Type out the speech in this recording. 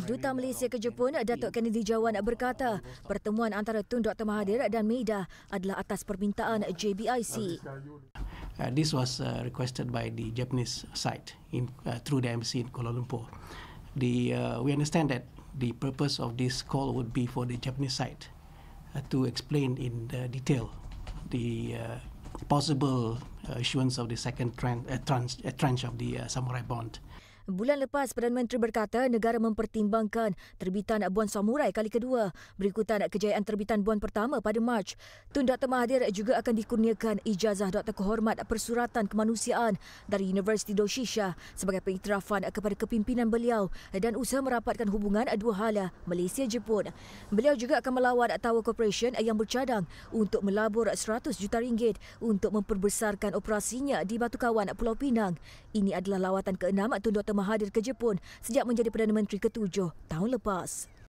Duta Malaysia ke Jepun, Datuk Kennedy Jawan berkata, pertemuan antara Tun Dr. Mahathir dan Meida adalah atas permintaan JBIC. Uh, this was uh, requested by the Japanese side in, uh, through the embassy in Kuala Lumpur. The, uh, we understand that the purpose of this call would be for the Japanese side uh, to explain in uh, detail the uh, possible uh, issuance of the second tran- uh, trans- uh, tranche of the uh, samurai bond. Bulan lepas, Perdana Menteri berkata negara mempertimbangkan terbitan Buan Samurai kali kedua berikutan kejayaan terbitan Buan pertama pada Mac. Tun Dr. Mahathir juga akan dikurniakan ijazah Doktor Kehormat Persuratan Kemanusiaan dari Universiti Doshisha sebagai pengiktirafan kepada kepimpinan beliau dan usaha merapatkan hubungan dua hala Malaysia-Jepun. Beliau juga akan melawat Tower Corporation yang bercadang untuk melabur 100 juta ringgit untuk memperbesarkan operasinya di Batu Kawan Pulau Pinang. Ini adalah lawatan keenam Tun Dr. Mahathir ke Jepun sejak menjadi Perdana Menteri ketujuh tahun lepas.